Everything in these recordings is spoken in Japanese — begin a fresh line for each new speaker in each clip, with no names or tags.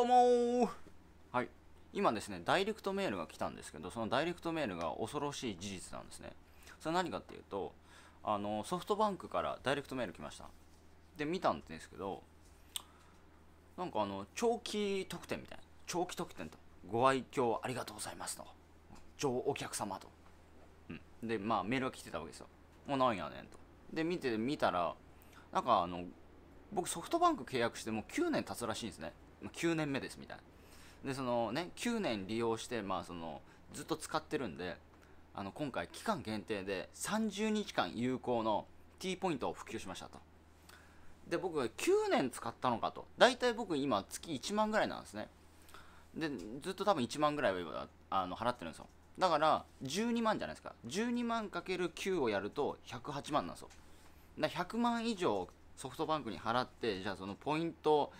どうもはい今ですねダイレクトメールが来たんですけどそのダイレクトメールが恐ろしい事実なんですねそれ何かっていうとあのソフトバンクからダイレクトメール来ましたで見たんですけどなんかあの長期特典みたいな長期特典とご愛嬌ありがとうございますと上お客様と、うん、でまあメールが来てたわけですよもうなんやねんとで見て見たらなんかあの僕ソフトバンク契約してもう9年経つらしいんですね9年目ですみたいなでそのね9年利用してまあそのずっと使ってるんであの今回期間限定で30日間有効の T ポイントを普及しましたとで僕が9年使ったのかと大体僕今月1万ぐらいなんですねでずっと多分1万ぐらいはあの払ってるんですよだから12万じゃないですか12万 ×9 をやると108万なんですよだ100万以上ソフトバンクに払ってじゃあそのポイント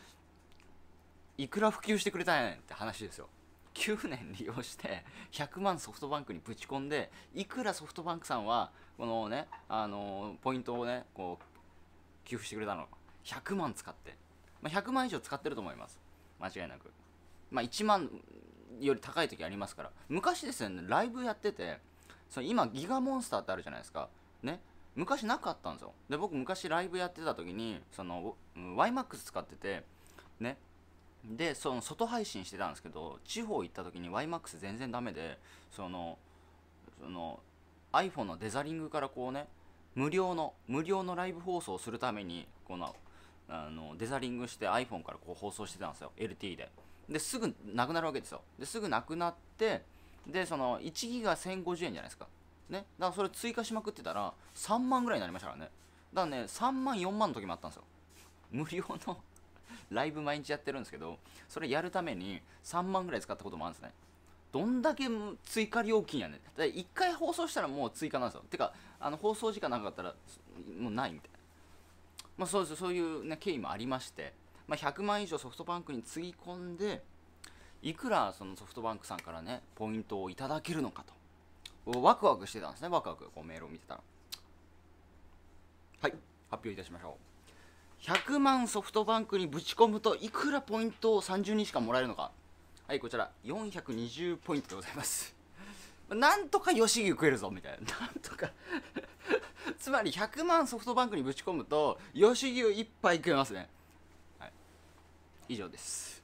いくら普及してくれたんやねんって話ですよ9年利用して100万ソフトバンクにぶち込んでいくらソフトバンクさんはこのねあのポイントをねこう給付してくれたの100万使って、まあ、100万以上使ってると思います間違いなくまあ1万より高い時ありますから昔ですよねライブやっててその今ギガモンスターってあるじゃないですかね昔なかったんですよで僕昔ライブやってた時にその YMAX 使っててねでその外配信してたんですけど地方行った時に YMAX 全然ダメでそのその iPhone のデザリングからこうね無料の無料のライブ放送をするためにこのあのデザリングして iPhone からこう放送してたんですよ LT でですぐなくなるわけですよですぐなくなってでその1ギガ1050円じゃないですかねだからそれ追加しまくってたら3万ぐらいになりましたからねだからね3万4万の時もあったんですよ無料のライブ毎日やってるんですけどそれやるために3万ぐらい使ったこともあるんですねどんだけ追加料金やねんだ1回放送したらもう追加なんですよてかあの放送時間なかったらもうないみたいな、まあ、そうですそういう、ね、経緯もありまして、まあ、100万以上ソフトバンクにつぎ込んでいくらそのソフトバンクさんからねポイントをいただけるのかとワクワクしてたんですねワクワクこうメールを見てたらはい発表いたしましょう100万ソフトバンクにぶち込むといくらポイントを30人しかもらえるのかはいこちら420ポイントでございます なんとか吉牛食えるぞみたいな なんとか つまり100万ソフトバンクにぶち込むと吉牛ぱい食えますね、はい、以上です